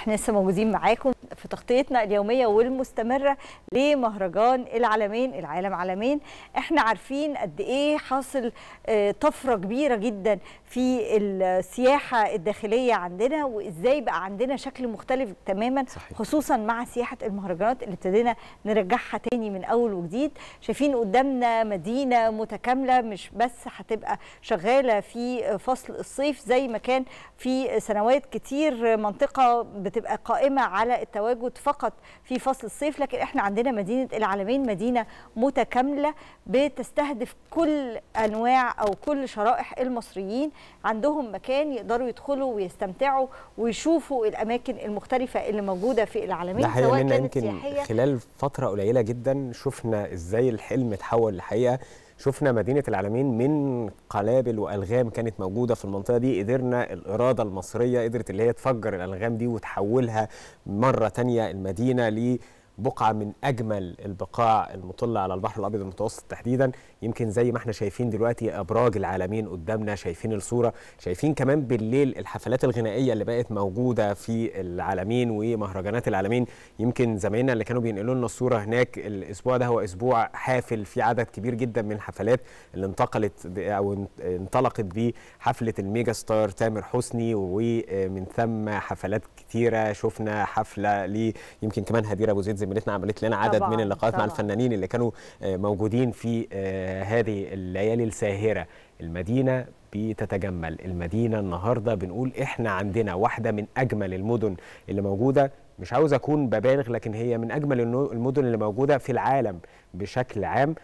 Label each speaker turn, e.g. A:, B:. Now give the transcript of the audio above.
A: احنا لسه موجودين معاكم في تغطيتنا اليوميه والمستمره لمهرجان العالمين العالم عالمين احنا عارفين قد ايه حاصل آه، طفره كبيره جدا في السياحه الداخليه عندنا وازاي بقى عندنا شكل مختلف تماما صحيح. خصوصا مع سياحه المهرجانات اللي ابتدينا نرجعها تاني من اول وجديد شايفين قدامنا مدينه متكامله مش بس هتبقى شغاله في فصل الصيف زي ما كان في سنوات كتير منطقه بتبقى قائمه على التواجد فقط في فصل الصيف لكن احنا عندنا مدينه العالمين مدينه متكامله بتستهدف كل انواع او كل شرائح المصريين عندهم مكان يقدروا يدخلوا ويستمتعوا ويشوفوا الاماكن المختلفه اللي موجوده في العالمين سواء كانت
B: سياحيه خلال فتره قليله جدا شفنا ازاي الحلم اتحول لحقيقه شفنا مدينه العالمين من قلابل والغام كانت موجوده في المنطقه دي قدرنا الاراده المصريه قدرت اللي هي تفجر الالغام دي وتحولها مره تانية المدينه ل بقعه من اجمل البقاع المطله على البحر الابيض المتوسط تحديدا يمكن زي ما احنا شايفين دلوقتي ابراج العالمين قدامنا شايفين الصوره شايفين كمان بالليل الحفلات الغنائيه اللي بقت موجوده في العالمين ومهرجانات العالمين يمكن زمايلنا اللي كانوا بينقلوا لنا الصوره هناك الاسبوع ده هو اسبوع حافل في عدد كبير جدا من الحفلات اللي انتقلت او انطلقت بيه حفله الميجا ستار تامر حسني ومن ثم حفلات كتيره شفنا حفله لي يمكن كمان هدير ابو زيد زميلتنا عملت لنا عدد طبعًا. من اللقاءات مع الفنانين اللي كانوا آه، موجودين في آه، هذه الليالي الساهره المدينه بتتجمل المدينه النهارده بنقول احنا عندنا واحده من اجمل المدن اللي موجوده مش عاوز اكون ببالغ لكن هي من اجمل المدن اللي موجوده في العالم بشكل عام